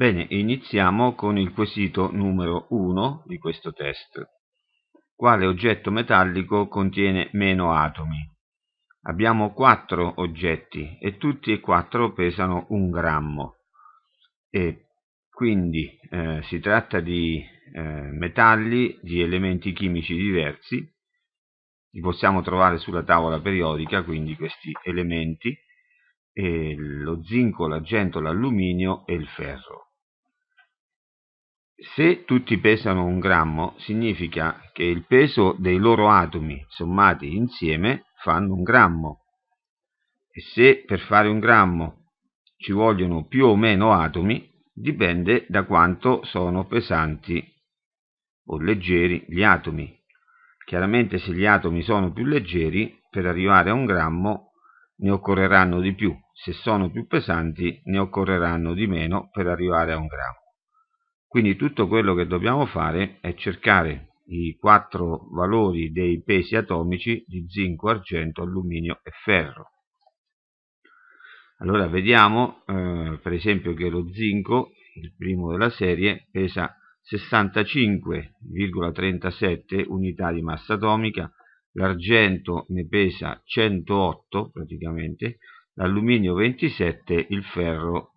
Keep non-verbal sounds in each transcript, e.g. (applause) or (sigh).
Bene, iniziamo con il quesito numero 1 di questo test. Quale oggetto metallico contiene meno atomi? Abbiamo quattro oggetti e tutti e quattro pesano un grammo. E quindi eh, si tratta di eh, metalli di elementi chimici diversi, li possiamo trovare sulla tavola periodica, quindi questi elementi, lo zinco, l'argento, l'alluminio e il ferro. Se tutti pesano un grammo, significa che il peso dei loro atomi sommati insieme fanno un grammo. E se per fare un grammo ci vogliono più o meno atomi, dipende da quanto sono pesanti o leggeri gli atomi. Chiaramente se gli atomi sono più leggeri, per arrivare a un grammo ne occorreranno di più, se sono più pesanti ne occorreranno di meno per arrivare a un grammo. Quindi tutto quello che dobbiamo fare è cercare i quattro valori dei pesi atomici di zinco, argento, alluminio e ferro. Allora vediamo eh, per esempio che lo zinco, il primo della serie, pesa 65,37 unità di massa atomica, l'argento ne pesa 108 praticamente, l'alluminio 27, il ferro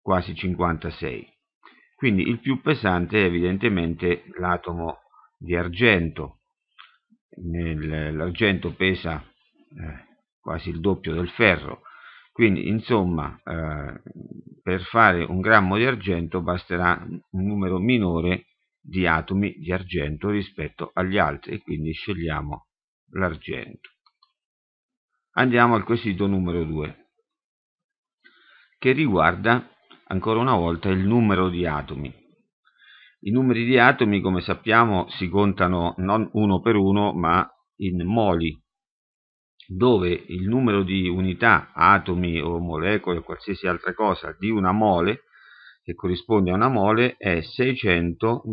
quasi 56. Quindi il più pesante è evidentemente l'atomo di argento. L'argento pesa eh, quasi il doppio del ferro. Quindi, insomma, eh, per fare un grammo di argento basterà un numero minore di atomi di argento rispetto agli altri e quindi scegliamo l'argento. Andiamo al quesito numero 2 che riguarda ancora una volta il numero di atomi. I numeri di atomi, come sappiamo, si contano non uno per uno, ma in moli, dove il numero di unità, atomi o molecole o qualsiasi altra cosa di una mole, che corrisponde a una mole, è 602.214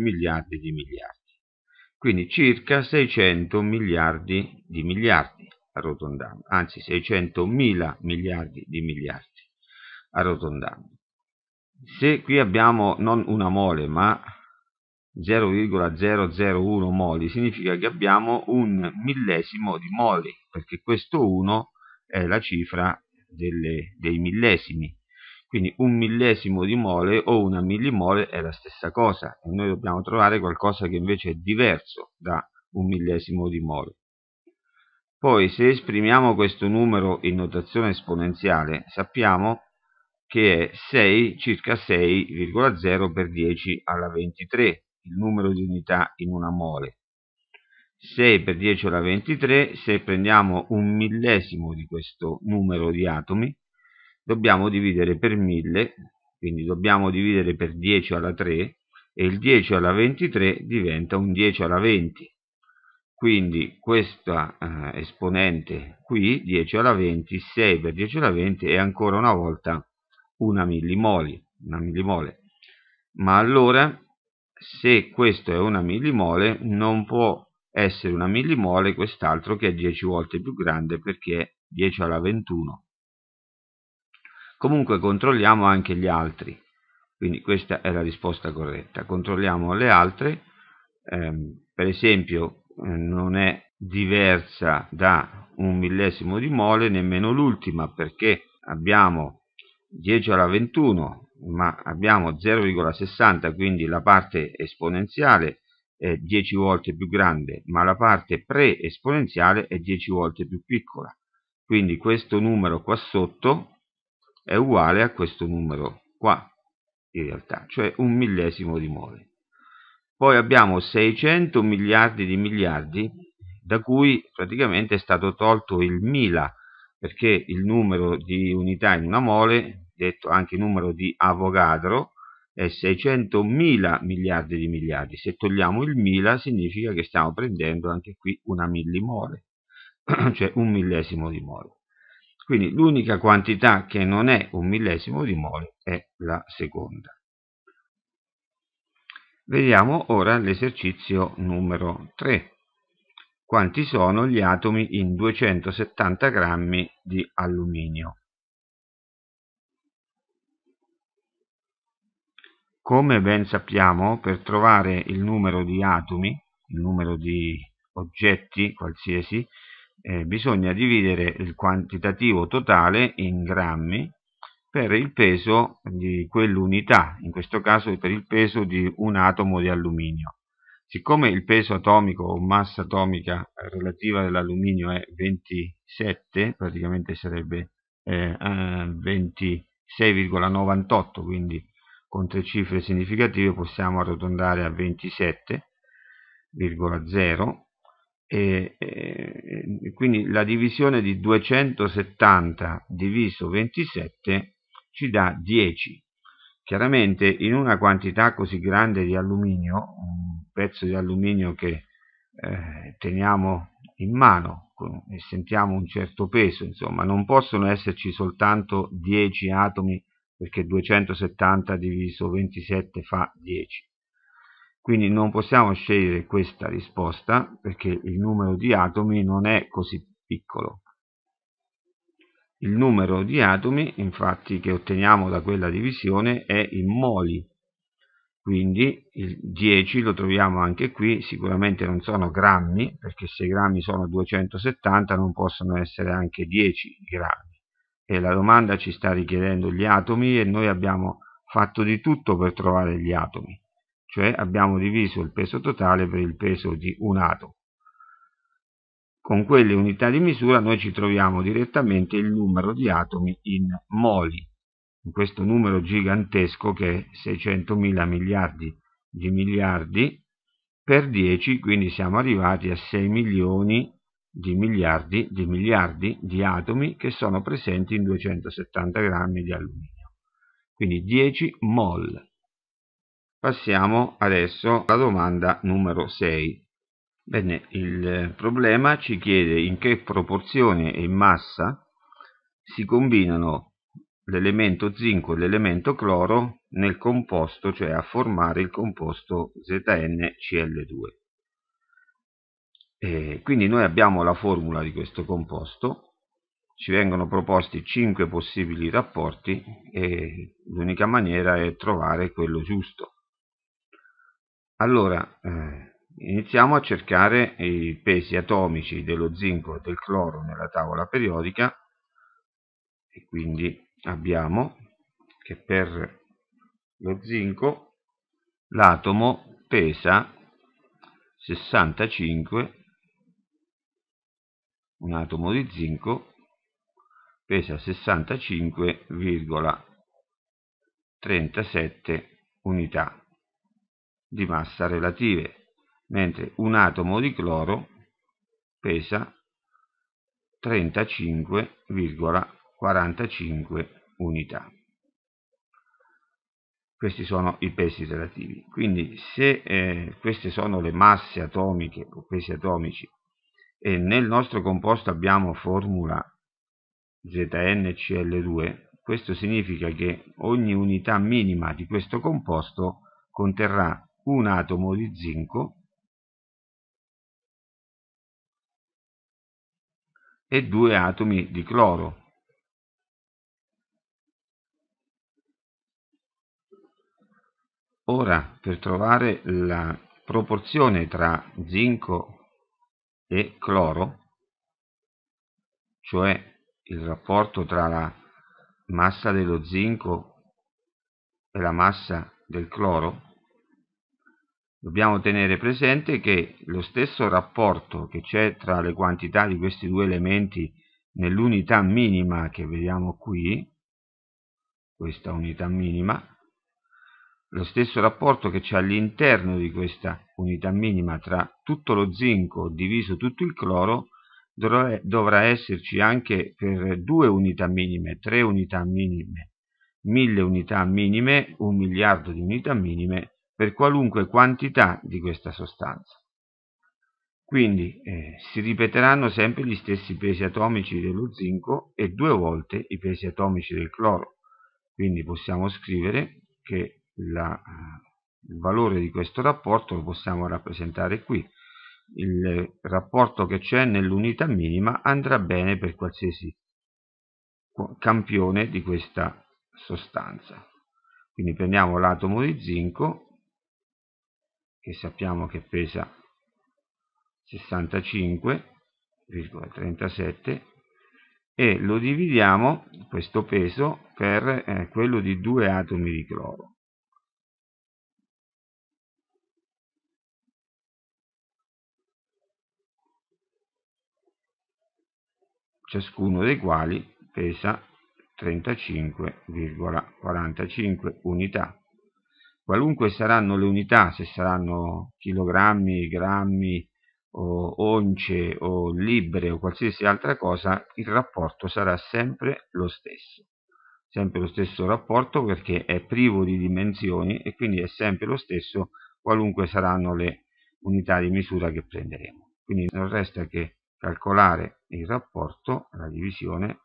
miliardi di miliardi, quindi circa 600 miliardi di miliardi arrotondiamo, anzi 600 mila miliardi di miliardi, arrotondiamo. Se qui abbiamo non una mole ma 0,001 moli, significa che abbiamo un millesimo di moli, perché questo 1 è la cifra delle, dei millesimi. Quindi un millesimo di mole o una millimole è la stessa cosa e noi dobbiamo trovare qualcosa che invece è diverso da un millesimo di mole. Poi se esprimiamo questo numero in notazione esponenziale sappiamo che è 6 circa 6,0 per 10 alla 23, il numero di unità in una mole. 6 per 10 alla 23, se prendiamo un millesimo di questo numero di atomi, dobbiamo dividere per 1000, quindi dobbiamo dividere per 10 alla 3, e il 10 alla 23 diventa un 10 alla 20 quindi questa eh, esponente qui 10 alla 20 6 per 10 alla 20 è ancora una volta una millimole, una millimole ma allora se questo è una millimole non può essere una millimole quest'altro che è 10 volte più grande perché è 10 alla 21 comunque controlliamo anche gli altri quindi questa è la risposta corretta controlliamo le altre ehm, per esempio eh, non è diversa da un millesimo di mole nemmeno l'ultima perché abbiamo 10 alla 21 ma abbiamo 0,60 quindi la parte esponenziale è 10 volte più grande ma la parte pre-esponenziale è 10 volte più piccola quindi questo numero qua sotto è uguale a questo numero qua in realtà cioè un millesimo di mole poi abbiamo 600 miliardi di miliardi, da cui praticamente è stato tolto il 1000, perché il numero di unità in una mole, detto anche numero di Avogadro, è 600 mila miliardi di miliardi. Se togliamo il 1000 significa che stiamo prendendo anche qui una millimole, (clears throat) cioè un millesimo di mole. Quindi l'unica quantità che non è un millesimo di mole è la seconda. Vediamo ora l'esercizio numero 3. Quanti sono gli atomi in 270 grammi di alluminio? Come ben sappiamo, per trovare il numero di atomi, il numero di oggetti qualsiasi, eh, bisogna dividere il quantitativo totale in grammi per il peso di quell'unità, in questo caso per il peso di un atomo di alluminio. Siccome il peso atomico o massa atomica relativa dell'alluminio è 27, praticamente sarebbe eh, 26,98, quindi con tre cifre significative possiamo arrotondare a 27,0 e, eh, e, quindi la divisione di 270 diviso 27 ci dà 10. Chiaramente in una quantità così grande di alluminio, un pezzo di alluminio che eh, teniamo in mano e sentiamo un certo peso, insomma, non possono esserci soltanto 10 atomi perché 270 diviso 27 fa 10. Quindi non possiamo scegliere questa risposta perché il numero di atomi non è così piccolo. Il numero di atomi, infatti, che otteniamo da quella divisione è in moli, quindi il 10 lo troviamo anche qui, sicuramente non sono grammi, perché se i grammi sono 270 non possono essere anche 10 grammi. E la domanda ci sta richiedendo gli atomi e noi abbiamo fatto di tutto per trovare gli atomi, cioè abbiamo diviso il peso totale per il peso di un atomo. Con quelle unità di misura noi ci troviamo direttamente il numero di atomi in moli, in questo numero gigantesco che è 600 mila miliardi di miliardi per 10, quindi siamo arrivati a 6 milioni di miliardi di miliardi di atomi che sono presenti in 270 grammi di alluminio, quindi 10 mol. Passiamo adesso alla domanda numero 6. Bene, il problema ci chiede in che proporzione e in massa si combinano l'elemento zinco e l'elemento cloro nel composto, cioè a formare il composto ZnCl2. E quindi noi abbiamo la formula di questo composto, ci vengono proposti 5 possibili rapporti e l'unica maniera è trovare quello giusto. Allora, eh, Iniziamo a cercare i pesi atomici dello zinco e del cloro nella tavola periodica e quindi abbiamo che per lo zinco l'atomo pesa 65 un atomo di zinco pesa 65,37 unità di massa relative mentre un atomo di cloro pesa 35,45 unità. Questi sono i pesi relativi. Quindi se eh, queste sono le masse atomiche o pesi atomici e nel nostro composto abbiamo formula ZnCl2, questo significa che ogni unità minima di questo composto conterrà un atomo di zinco e due atomi di cloro. Ora, per trovare la proporzione tra zinco e cloro, cioè il rapporto tra la massa dello zinco e la massa del cloro, Dobbiamo tenere presente che lo stesso rapporto che c'è tra le quantità di questi due elementi nell'unità minima che vediamo qui, questa unità minima, lo stesso rapporto che c'è all'interno di questa unità minima tra tutto lo zinco diviso tutto il cloro dovrà esserci anche per due unità minime, tre unità minime, mille unità minime, un miliardo di unità minime per qualunque quantità di questa sostanza. Quindi eh, si ripeteranno sempre gli stessi pesi atomici dello zinco e due volte i pesi atomici del cloro. Quindi possiamo scrivere che la, eh, il valore di questo rapporto lo possiamo rappresentare qui. Il rapporto che c'è nell'unità minima andrà bene per qualsiasi campione di questa sostanza. Quindi prendiamo l'atomo di zinco che sappiamo che pesa 65,37 e lo dividiamo questo peso per eh, quello di due atomi di cloro ciascuno dei quali pesa 35,45 unità qualunque saranno le unità, se saranno chilogrammi, grammi o once o libbre o qualsiasi altra cosa, il rapporto sarà sempre lo stesso. Sempre lo stesso rapporto perché è privo di dimensioni e quindi è sempre lo stesso qualunque saranno le unità di misura che prenderemo. Quindi non resta che calcolare il rapporto, la divisione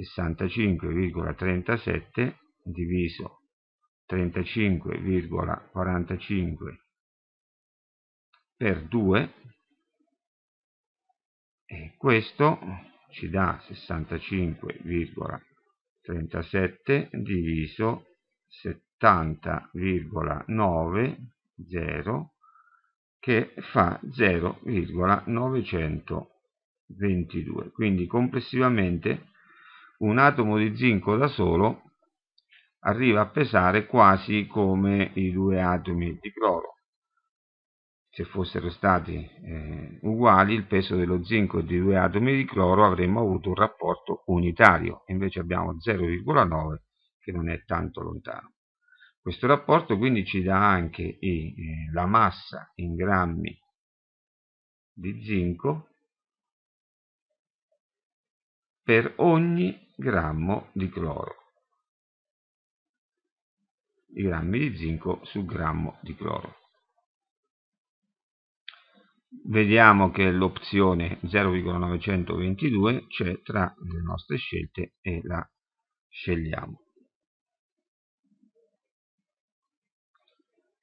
65,37 diviso 35,45 per 2 e questo ci dà 65,37 diviso 70,90 che fa 0,922 quindi complessivamente un atomo di zinco da solo arriva a pesare quasi come i due atomi di cloro. Se fossero stati eh, uguali il peso dello zinco e dei due atomi di cloro avremmo avuto un rapporto unitario, invece abbiamo 0,9 che non è tanto lontano. Questo rapporto quindi ci dà anche i, eh, la massa in grammi di zinco per ogni grammo di cloro di grammi di zinco sul grammo di cloro. Vediamo che l'opzione 0,922 c'è tra le nostre scelte e la scegliamo.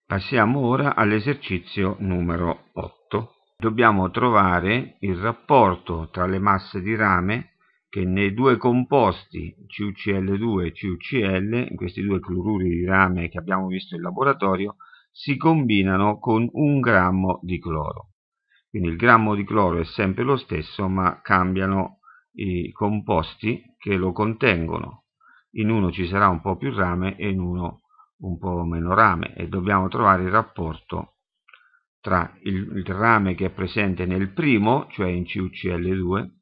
Passiamo ora all'esercizio numero 8. Dobbiamo trovare il rapporto tra le masse di rame che nei due composti CuCl2 e CuCl, in questi due cloruri di rame che abbiamo visto in laboratorio, si combinano con un grammo di cloro. Quindi il grammo di cloro è sempre lo stesso, ma cambiano i composti che lo contengono. In uno ci sarà un po' più rame e in uno un po' meno rame e dobbiamo trovare il rapporto tra il, il rame che è presente nel primo, cioè in CuCl2,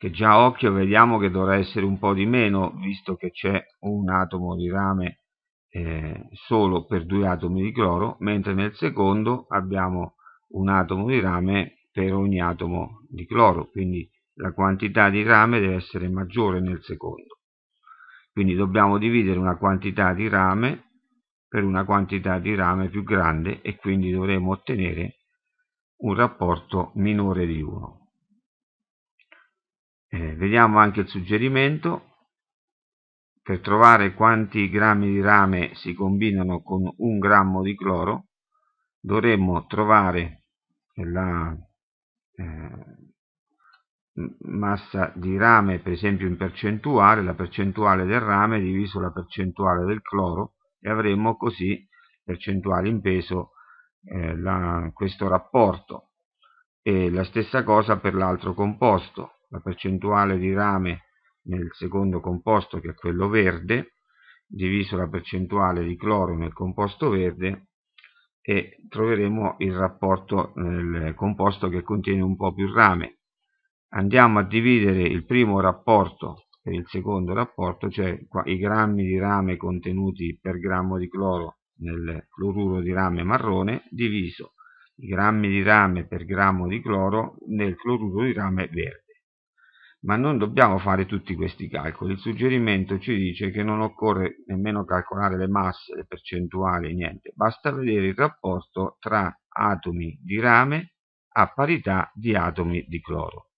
che già a occhio vediamo che dovrà essere un po' di meno, visto che c'è un atomo di rame eh, solo per due atomi di cloro, mentre nel secondo abbiamo un atomo di rame per ogni atomo di cloro, quindi la quantità di rame deve essere maggiore nel secondo. Quindi dobbiamo dividere una quantità di rame per una quantità di rame più grande e quindi dovremo ottenere un rapporto minore di 1 eh, vediamo anche il suggerimento per trovare quanti grammi di rame si combinano con un grammo di cloro dovremmo trovare la eh, massa di rame per esempio in percentuale la percentuale del rame diviso la percentuale del cloro e avremo così percentuale in peso eh, la, questo rapporto e la stessa cosa per l'altro composto la percentuale di rame nel secondo composto che è quello verde diviso la percentuale di cloro nel composto verde e troveremo il rapporto nel composto che contiene un po' più rame andiamo a dividere il primo rapporto per il secondo rapporto cioè i grammi di rame contenuti per grammo di cloro nel cloruro di rame marrone diviso i grammi di rame per grammo di cloro nel cloruro di rame verde ma non dobbiamo fare tutti questi calcoli, il suggerimento ci dice che non occorre nemmeno calcolare le masse, le percentuali, niente, basta vedere il rapporto tra atomi di rame a parità di atomi di cloro.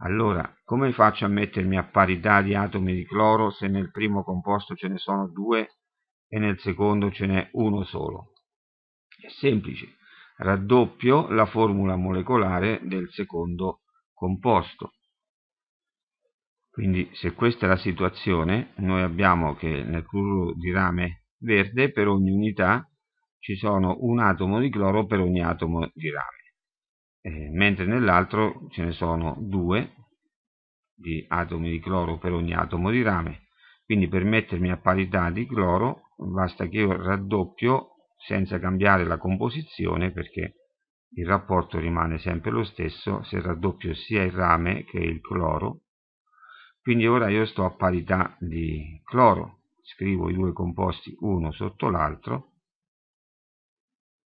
Allora, come faccio a mettermi a parità di atomi di cloro se nel primo composto ce ne sono due e nel secondo ce n'è uno solo? È semplice, raddoppio la formula molecolare del secondo composto quindi se questa è la situazione, noi abbiamo che nel cloro di rame verde per ogni unità ci sono un atomo di cloro per ogni atomo di rame, eh, mentre nell'altro ce ne sono due di atomi di cloro per ogni atomo di rame. Quindi per mettermi a parità di cloro basta che io raddoppio senza cambiare la composizione perché il rapporto rimane sempre lo stesso se raddoppio sia il rame che il cloro quindi ora io sto a parità di cloro scrivo i due composti uno sotto l'altro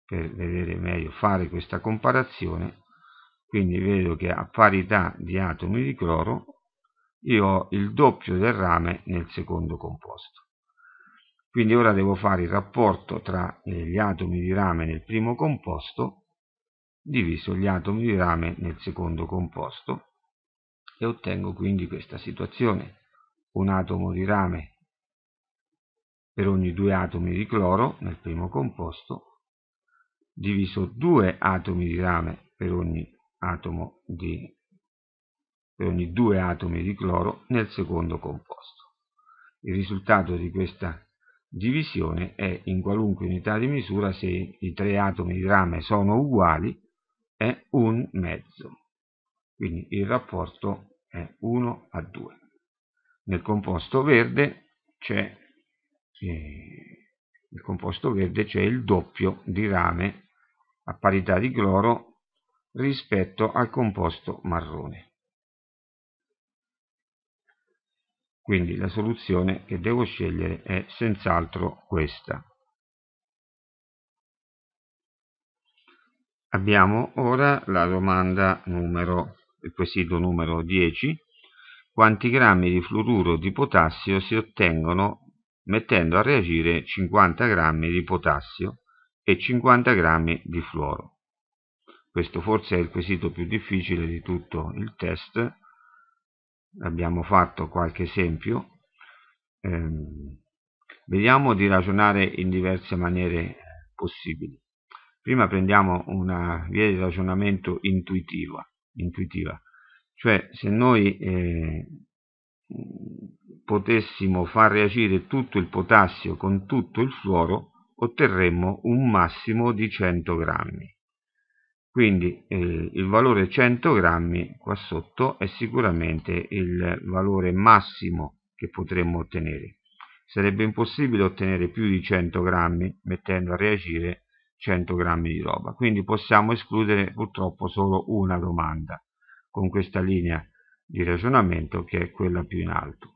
per vedere meglio fare questa comparazione quindi vedo che a parità di atomi di cloro io ho il doppio del rame nel secondo composto quindi ora devo fare il rapporto tra gli atomi di rame nel primo composto diviso gli atomi di rame nel secondo composto e ottengo quindi questa situazione. Un atomo di rame per ogni due atomi di cloro nel primo composto, diviso due atomi di rame per ogni, atomo di, per ogni due atomi di cloro nel secondo composto. Il risultato di questa divisione è in qualunque unità di misura se i tre atomi di rame sono uguali è un mezzo quindi il rapporto è 1 a 2. Nel composto verde c'è il eh, composto verde c'è il doppio di rame a parità di cloro rispetto al composto marrone. Quindi la soluzione che devo scegliere è senz'altro questa. Abbiamo ora la domanda numero il quesito numero 10, quanti grammi di fluoruro di potassio si ottengono mettendo a reagire 50 grammi di potassio e 50 grammi di fluoro. Questo forse è il quesito più difficile di tutto il test, abbiamo fatto qualche esempio. Eh, vediamo di ragionare in diverse maniere possibili. Prima prendiamo una via di ragionamento intuitiva. intuitiva. Cioè se noi eh, potessimo far reagire tutto il potassio con tutto il fluoro, otterremmo un massimo di 100 grammi. Quindi eh, il valore 100 grammi qua sotto è sicuramente il valore massimo che potremmo ottenere. Sarebbe impossibile ottenere più di 100 grammi mettendo a reagire 100 grammi di roba. Quindi possiamo escludere purtroppo solo una domanda con questa linea di ragionamento che è quella più in alto.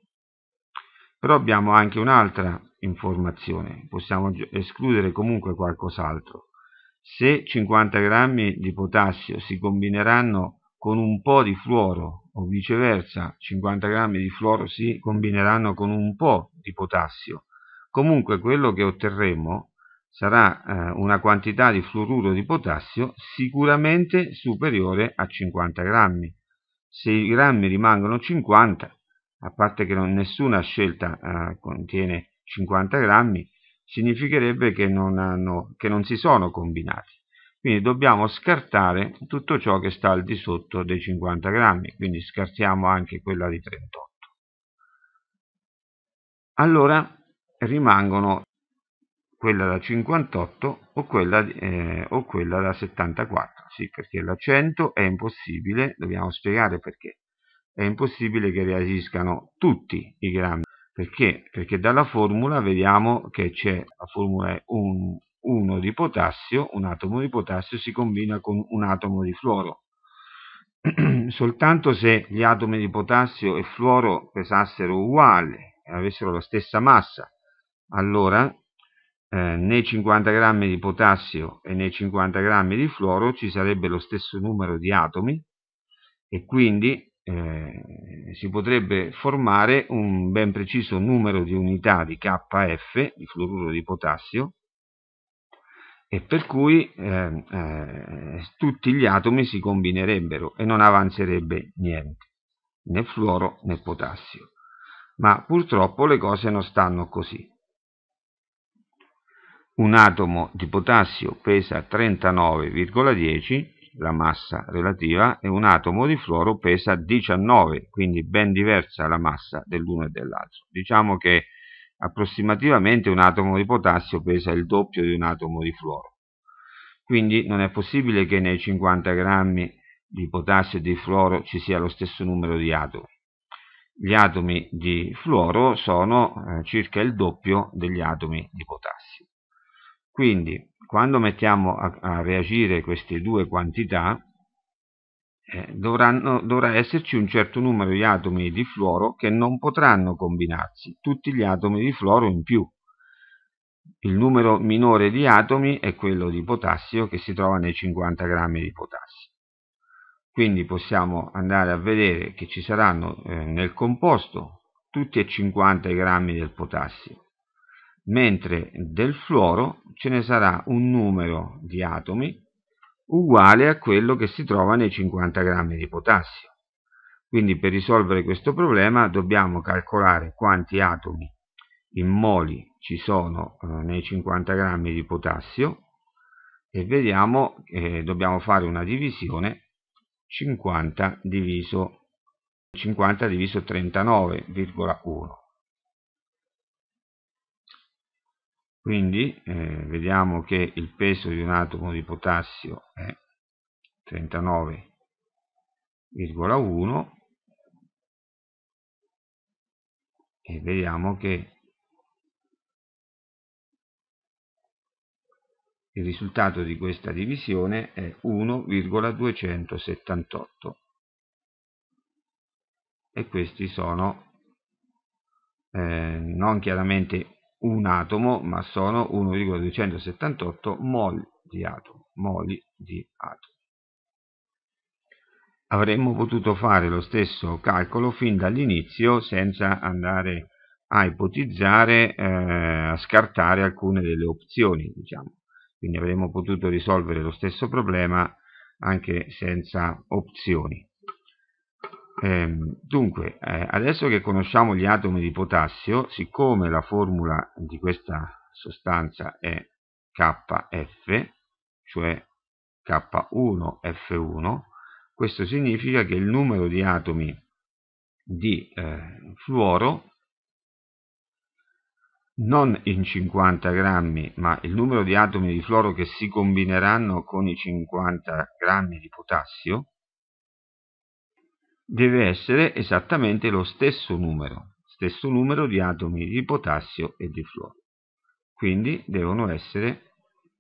Però abbiamo anche un'altra informazione, possiamo escludere comunque qualcos'altro. Se 50 grammi di potassio si combineranno con un po' di fluoro o viceversa 50 grammi di fluoro si combineranno con un po' di potassio, comunque quello che otterremo sarà eh, una quantità di fluoruro di potassio sicuramente superiore a 50 grammi. Se i grammi rimangono 50, a parte che non, nessuna scelta eh, contiene 50 grammi, significherebbe che non, hanno, che non si sono combinati. Quindi dobbiamo scartare tutto ciò che sta al di sotto dei 50 grammi, quindi scartiamo anche quella di 38. Allora rimangono quella da 58 o quella, eh, o quella da 74. Sì, perché la 100 è impossibile, dobbiamo spiegare perché. È impossibile che reagiscano tutti i grammi. Perché? Perché dalla formula vediamo che c'è la formula è 1 di potassio, un atomo di potassio si combina con un atomo di fluoro. (clears throat) Soltanto se gli atomi di potassio e fluoro pesassero uguali e avessero la stessa massa, allora eh, nei 50 grammi di potassio e nei 50 grammi di fluoro ci sarebbe lo stesso numero di atomi e quindi eh, si potrebbe formare un ben preciso numero di unità di KF, di fluoruro di potassio, e per cui eh, eh, tutti gli atomi si combinerebbero e non avanzerebbe niente, né fluoro né potassio. Ma purtroppo le cose non stanno così un atomo di potassio pesa 39,10 la massa relativa e un atomo di fluoro pesa 19, quindi ben diversa la massa dell'uno e dell'altro. Diciamo che approssimativamente un atomo di potassio pesa il doppio di un atomo di fluoro. Quindi non è possibile che nei 50 grammi di potassio e di fluoro ci sia lo stesso numero di atomi. Gli atomi di fluoro sono eh, circa il doppio degli atomi di potassio. Quindi, quando mettiamo a, a reagire queste due quantità, eh, dovranno, dovrà esserci un certo numero di atomi di fluoro che non potranno combinarsi, tutti gli atomi di fluoro in più. Il numero minore di atomi è quello di potassio che si trova nei 50 grammi di potassio. Quindi possiamo andare a vedere che ci saranno eh, nel composto tutti e 50 i grammi del potassio mentre del fluoro ce ne sarà un numero di atomi uguale a quello che si trova nei 50 grammi di potassio. Quindi per risolvere questo problema dobbiamo calcolare quanti atomi in moli ci sono eh, nei 50 grammi di potassio e vediamo, eh, dobbiamo fare una divisione 50 diviso, 50 diviso 39,1 Quindi eh, vediamo che il peso di un atomo di potassio è 39,1 e vediamo che il risultato di questa divisione è 1,278 e questi sono eh, non chiaramente un atomo, ma sono 1,278 mol di atomo, moli di atomo. Avremmo potuto fare lo stesso calcolo fin dall'inizio senza andare a ipotizzare, eh, a scartare alcune delle opzioni, diciamo. Quindi avremmo potuto risolvere lo stesso problema anche senza opzioni. Eh, dunque, eh, adesso che conosciamo gli atomi di potassio, siccome la formula di questa sostanza è KF, cioè K1F1, questo significa che il numero di atomi di eh, fluoro non in 50 grammi, ma il numero di atomi di fluoro che si combineranno con i 50 grammi di potassio deve essere esattamente lo stesso numero, stesso numero di atomi di potassio e di fluoro. Quindi devono essere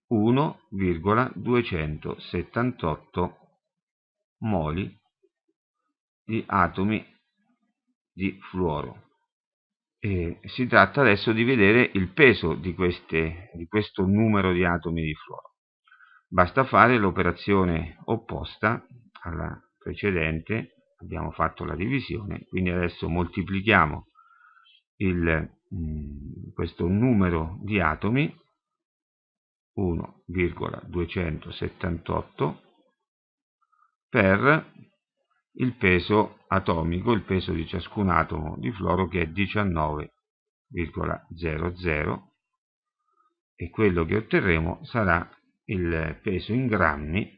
1,278 moli di atomi di fluoro. E si tratta adesso di vedere il peso di, queste, di questo numero di atomi di fluoro. Basta fare l'operazione opposta alla precedente abbiamo fatto la divisione, quindi adesso moltiplichiamo il, mm, questo numero di atomi 1,278 per il peso atomico, il peso di ciascun atomo di fluoro che è 19,00 e quello che otterremo sarà il peso in grammi,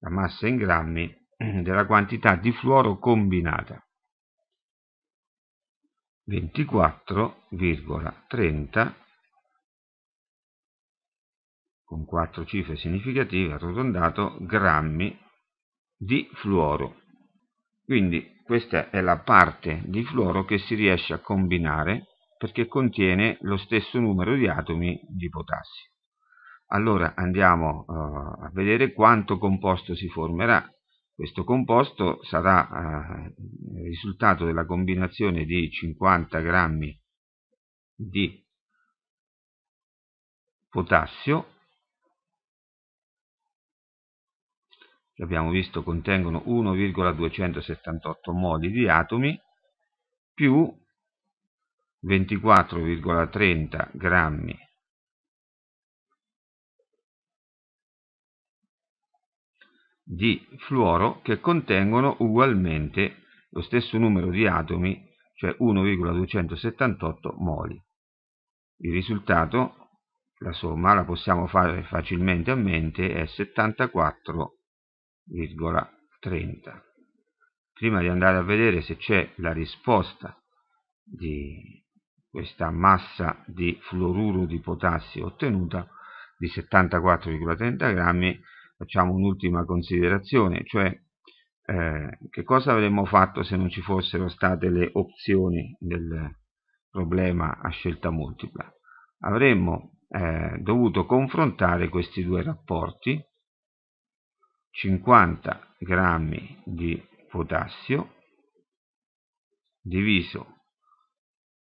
la massa in grammi Mm, della quantità di fluoro combinata 24,30 con quattro cifre significative arrotondato grammi di fluoro quindi questa è la parte di fluoro che si riesce a combinare perché contiene lo stesso numero di atomi di potassio allora andiamo eh, a vedere quanto composto si formerà questo composto sarà eh, il risultato della combinazione di 50 grammi di potassio che abbiamo visto contengono 1,278 moli di atomi più 24,30 grammi di fluoro che contengono ugualmente lo stesso numero di atomi, cioè 1,278 moli. Il risultato, la somma, la possiamo fare facilmente a mente, è 74,30. Prima di andare a vedere se c'è la risposta di questa massa di fluoruro di potassio ottenuta di 74,30 grammi, facciamo un'ultima considerazione, cioè eh, che cosa avremmo fatto se non ci fossero state le opzioni del problema a scelta multipla? Avremmo eh, dovuto confrontare questi due rapporti, 50 grammi di potassio diviso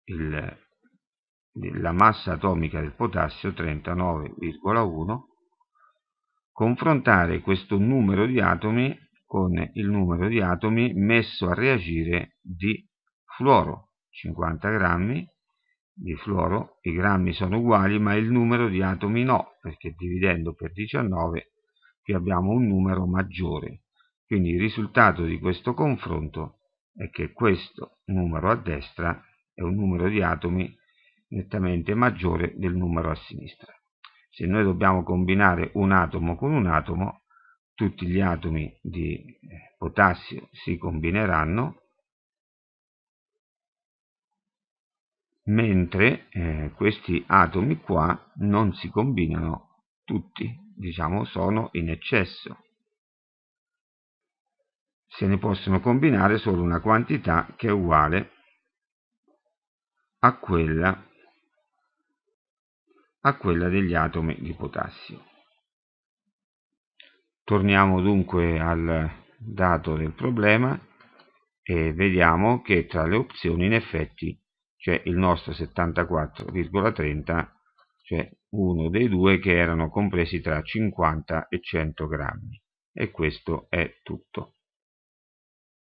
il, la massa atomica del potassio 39,1 confrontare questo numero di atomi con il numero di atomi messo a reagire di fluoro, 50 grammi di fluoro, i grammi sono uguali ma il numero di atomi no, perché dividendo per 19 qui abbiamo un numero maggiore, quindi il risultato di questo confronto è che questo numero a destra è un numero di atomi nettamente maggiore del numero a sinistra se noi dobbiamo combinare un atomo con un atomo, tutti gli atomi di potassio si combineranno, mentre eh, questi atomi qua non si combinano tutti, diciamo sono in eccesso. Se ne possono combinare solo una quantità che è uguale a quella a quella degli atomi di potassio. Torniamo dunque al dato del problema e vediamo che tra le opzioni in effetti c'è cioè il nostro 74,30, cioè uno dei due che erano compresi tra 50 e 100 grammi. E questo è tutto.